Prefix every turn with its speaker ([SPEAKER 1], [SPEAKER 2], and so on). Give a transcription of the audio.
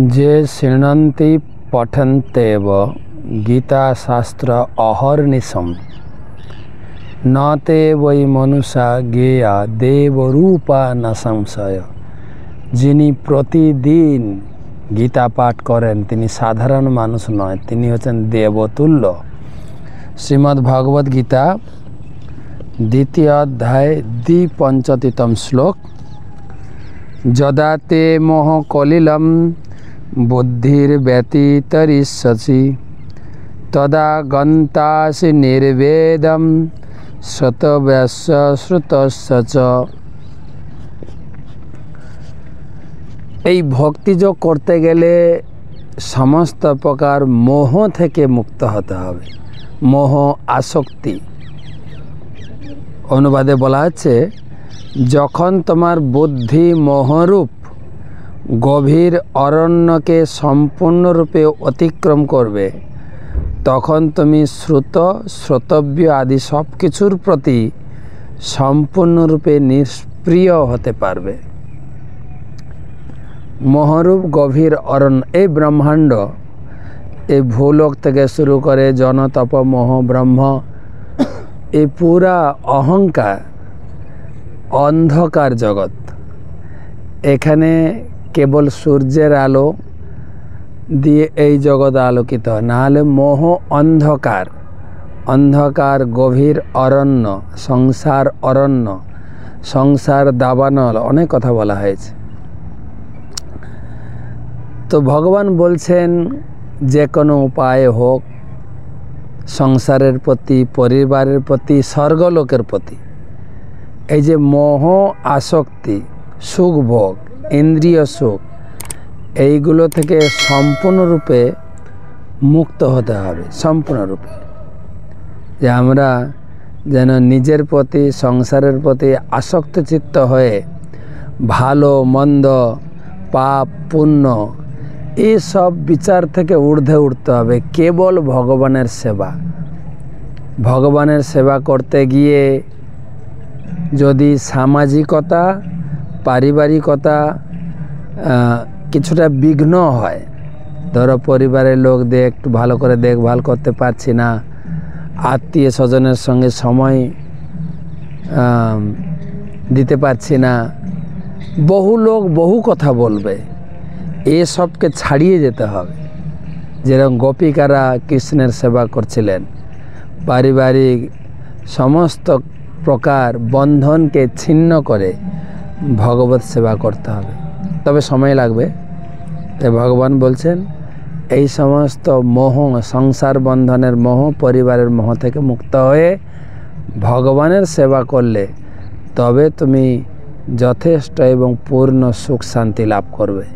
[SPEAKER 1] जे शृण्वन्ति पठन्त्येव गीताशास्त्र अहर्निशम न ते वै मनुषा गेया देवरूपा न संशय যিনি প্রতিদিন গীতা পাঠ করেন তিনি সাধারণ মানুষ নয় তিনি হচ্ছেন দেবতুল্য শ্রীমদ্ ভগবদ গীতা দ্বিতীয় অধ্যায় দ্বিপঞ্চতিতম শ্লোক যদা তে মোহ কলিলম বুদ্ধিব্যতীতরিষি তদা গন্তাসি নির্বেদম শতব্যস্য শ্রুতস্য এই ভক্তিযোগ করতে গেলে সমস্ত প্রকার মোহ থেকে মুক্ত হতে হবে মোহ আসক্তি অনুবাদে বলা হচ্ছে যখন তোমার বুদ্ধি মোহরূপ গভীর অরণ্যকে সম্পূর্ণরূপে অতিক্রম করবে তখন তুমি শ্রুত শ্রোতব্য আদি সব কিছুর প্রতি সম্পূর্ণরূপে নিষ্প্রিয় হতে পারবে মহরূপ গভীর অরণ্য এই ব্রহ্মাণ্ড এই ভূলোক থেকে শুরু করে জনতপ মোহ ব্রহ্ম এই পুরা অহংকার অন্ধকার জগৎ এখানে কেবল সূর্যের আলো দিয়ে এই জগৎ আলোকিত নাহলে মোহ অন্ধকার অন্ধকার গভীর অরণ্য সংসার অরণ্য সংসার দাবানল অনেক কথা বলা হয়েছে তো ভগবান বলছেন যে কোনো উপায় হোক সংসারের প্রতি পরিবারের প্রতি স্বর্গলোকের প্রতি এই যে মোহ আসক্তি সুখভোগ ইন্দ্রিয় সুখ এইগুলো থেকে সম্পূর্ণরূপে মুক্ত হতে হবে সম্পূর্ণরূপে যে আমরা যেন নিজের প্রতি সংসারের প্রতি চিত্ত হয়ে ভালো মন্দ পাপ পুণ্য এসব বিচার থেকে ঊর্ধ্বে উঠতে হবে কেবল ভগবানের সেবা ভগবানের সেবা করতে গিয়ে যদি সামাজিকতা পারিবারিকতা কিছুটা বিঘ্ন হয় ধরো পরিবারের লোক দেখ একটু ভালো করে দেখভাল করতে পারছি না আত্মীয় স্বজনের সঙ্গে সময় দিতে পারছি না বহু লোক বহু কথা বলবে এসবকে ছাড়িয়ে যেতে হবে যেরকম গোপিকারা কৃষ্ণের সেবা করছিলেন পারিবারিক সমস্ত প্রকার বন্ধনকে ছিন্ন করে ভগবত সেবা করতে হবে তবে সময় লাগবে তাই ভগবান বলছেন এই সমস্ত মোহ সংসার বন্ধনের মোহ পরিবারের মোহ থেকে মুক্ত হয়ে ভগবানের সেবা করলে তবে তুমি যথেষ্ট এবং পূর্ণ সুখ শান্তি লাভ করবে